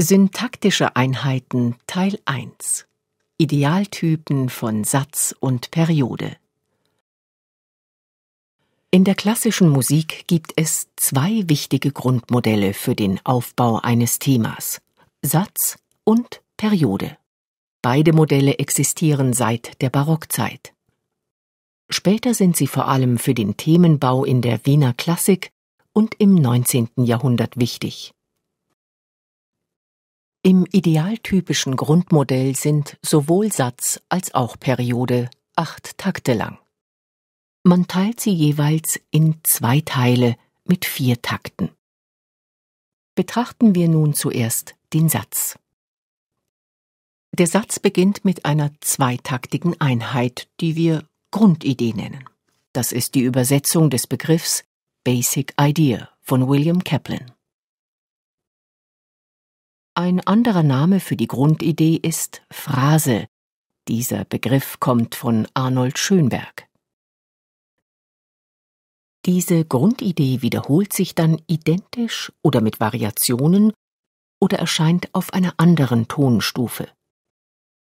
Syntaktische Einheiten Teil 1 Idealtypen von Satz und Periode In der klassischen Musik gibt es zwei wichtige Grundmodelle für den Aufbau eines Themas Satz und Periode. Beide Modelle existieren seit der Barockzeit. Später sind sie vor allem für den Themenbau in der Wiener Klassik und im 19. Jahrhundert wichtig. Im idealtypischen Grundmodell sind sowohl Satz als auch Periode acht Takte lang. Man teilt sie jeweils in zwei Teile mit vier Takten. Betrachten wir nun zuerst den Satz. Der Satz beginnt mit einer zweitaktigen Einheit, die wir Grundidee nennen. Das ist die Übersetzung des Begriffs Basic Idea von William Kaplan. Ein anderer Name für die Grundidee ist Phrase. Dieser Begriff kommt von Arnold Schönberg. Diese Grundidee wiederholt sich dann identisch oder mit Variationen oder erscheint auf einer anderen Tonstufe.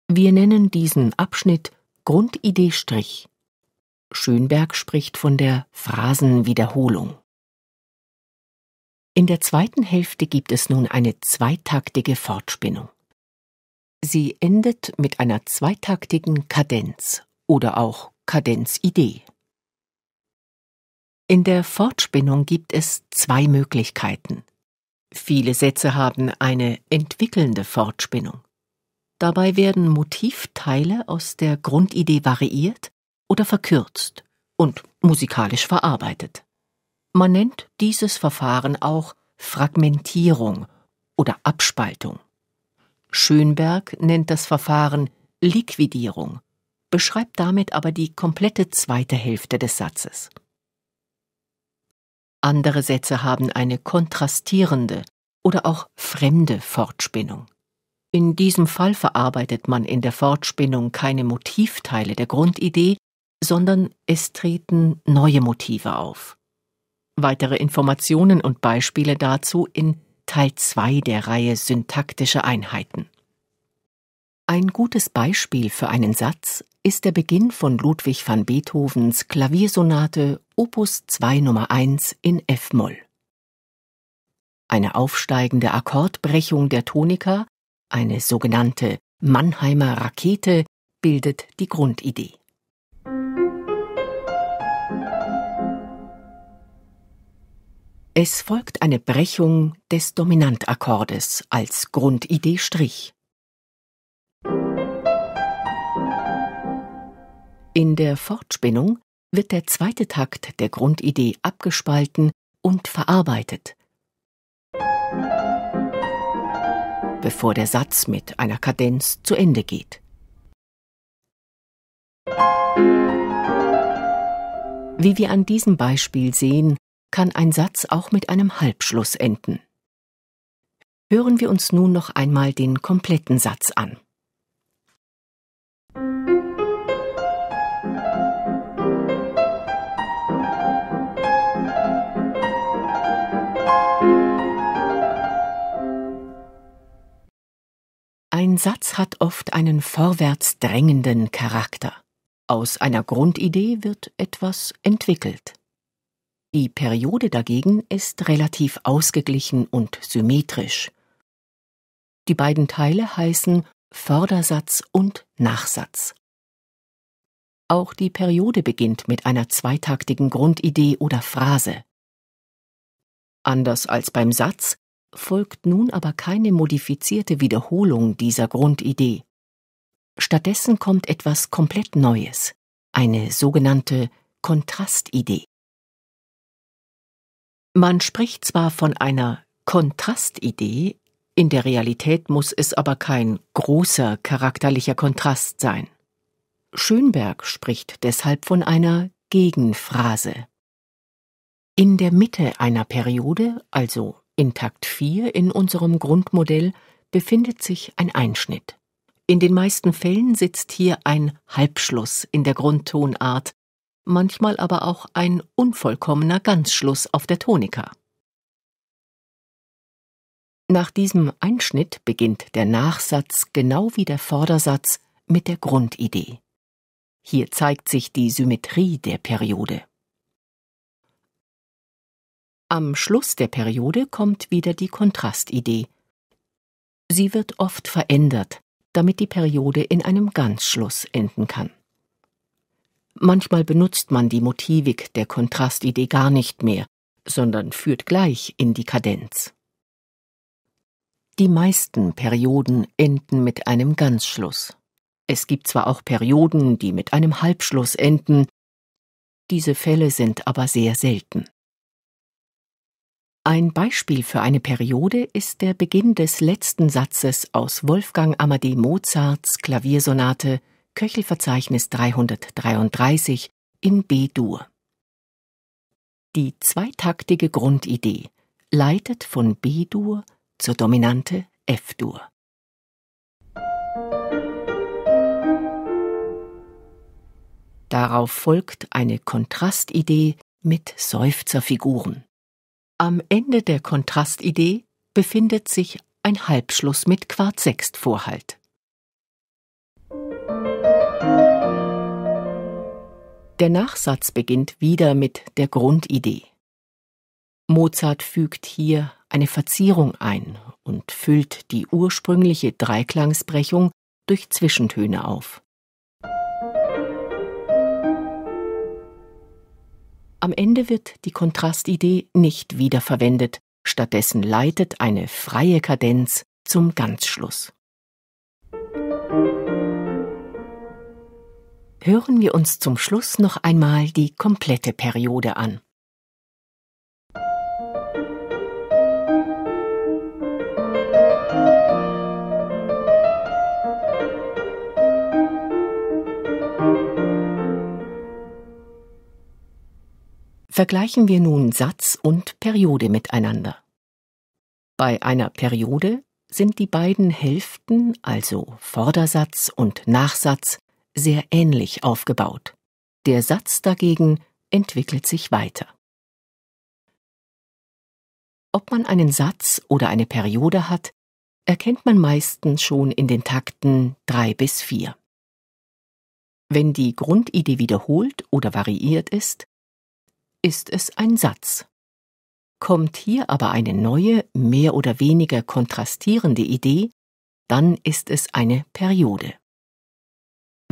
Wir nennen diesen Abschnitt Grundidee Strich. Schönberg spricht von der Phrasenwiederholung. In der zweiten Hälfte gibt es nun eine zweitaktige Fortspinnung. Sie endet mit einer zweitaktigen Kadenz oder auch Kadenzidee. In der Fortspinnung gibt es zwei Möglichkeiten. Viele Sätze haben eine entwickelnde Fortspinnung. Dabei werden Motivteile aus der Grundidee variiert oder verkürzt und musikalisch verarbeitet. Man nennt dieses Verfahren auch Fragmentierung oder Abspaltung. Schönberg nennt das Verfahren Liquidierung, beschreibt damit aber die komplette zweite Hälfte des Satzes. Andere Sätze haben eine kontrastierende oder auch fremde Fortspinnung. In diesem Fall verarbeitet man in der Fortspinnung keine Motivteile der Grundidee, sondern es treten neue Motive auf. Weitere Informationen und Beispiele dazu in Teil 2 der Reihe Syntaktische Einheiten. Ein gutes Beispiel für einen Satz ist der Beginn von Ludwig van Beethovens Klaviersonate Opus 2 Nummer 1 in F-Moll. Eine aufsteigende Akkordbrechung der Tonika eine sogenannte Mannheimer Rakete bildet die Grundidee. Es folgt eine Brechung des Dominantakkordes als Grundidee Strich. In der Fortspinnung wird der zweite Takt der Grundidee abgespalten und verarbeitet. bevor der Satz mit einer Kadenz zu Ende geht. Wie wir an diesem Beispiel sehen, kann ein Satz auch mit einem Halbschluss enden. Hören wir uns nun noch einmal den kompletten Satz an. Ein Satz hat oft einen vorwärts drängenden Charakter. Aus einer Grundidee wird etwas entwickelt. Die Periode dagegen ist relativ ausgeglichen und symmetrisch. Die beiden Teile heißen Vordersatz und Nachsatz. Auch die Periode beginnt mit einer zweitaktigen Grundidee oder Phrase. Anders als beim Satz folgt nun aber keine modifizierte Wiederholung dieser Grundidee. Stattdessen kommt etwas komplett Neues, eine sogenannte Kontrastidee. Man spricht zwar von einer Kontrastidee, in der Realität muss es aber kein großer charakterlicher Kontrast sein. Schönberg spricht deshalb von einer Gegenphrase. In der Mitte einer Periode, also in Takt 4 in unserem Grundmodell befindet sich ein Einschnitt. In den meisten Fällen sitzt hier ein Halbschluss in der Grundtonart, manchmal aber auch ein unvollkommener Ganzschluss auf der Tonika. Nach diesem Einschnitt beginnt der Nachsatz genau wie der Vordersatz mit der Grundidee. Hier zeigt sich die Symmetrie der Periode. Am Schluss der Periode kommt wieder die Kontrastidee. Sie wird oft verändert, damit die Periode in einem Ganzschluss enden kann. Manchmal benutzt man die Motivik der Kontrastidee gar nicht mehr, sondern führt gleich in die Kadenz. Die meisten Perioden enden mit einem Ganzschluss. Es gibt zwar auch Perioden, die mit einem Halbschluss enden, diese Fälle sind aber sehr selten. Ein Beispiel für eine Periode ist der Beginn des letzten Satzes aus Wolfgang Amadee Mozarts Klaviersonate Köchelverzeichnis 333 in B-Dur. Die zweitaktige Grundidee leitet von B-Dur zur Dominante F-Dur. Darauf folgt eine Kontrastidee mit Seufzerfiguren. Am Ende der Kontrastidee befindet sich ein Halbschluss mit Quartsextvorhalt. Der Nachsatz beginnt wieder mit der Grundidee. Mozart fügt hier eine Verzierung ein und füllt die ursprüngliche Dreiklangsbrechung durch Zwischentöne auf. Am Ende wird die Kontrastidee nicht wiederverwendet, stattdessen leitet eine freie Kadenz zum Ganzschluss. Hören wir uns zum Schluss noch einmal die komplette Periode an. Vergleichen wir nun Satz und Periode miteinander. Bei einer Periode sind die beiden Hälften, also Vordersatz und Nachsatz, sehr ähnlich aufgebaut. Der Satz dagegen entwickelt sich weiter. Ob man einen Satz oder eine Periode hat, erkennt man meistens schon in den Takten 3 bis 4. Wenn die Grundidee wiederholt oder variiert ist, ist es ein Satz. Kommt hier aber eine neue, mehr oder weniger kontrastierende Idee, dann ist es eine Periode.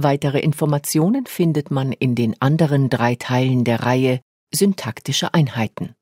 Weitere Informationen findet man in den anderen drei Teilen der Reihe Syntaktische Einheiten.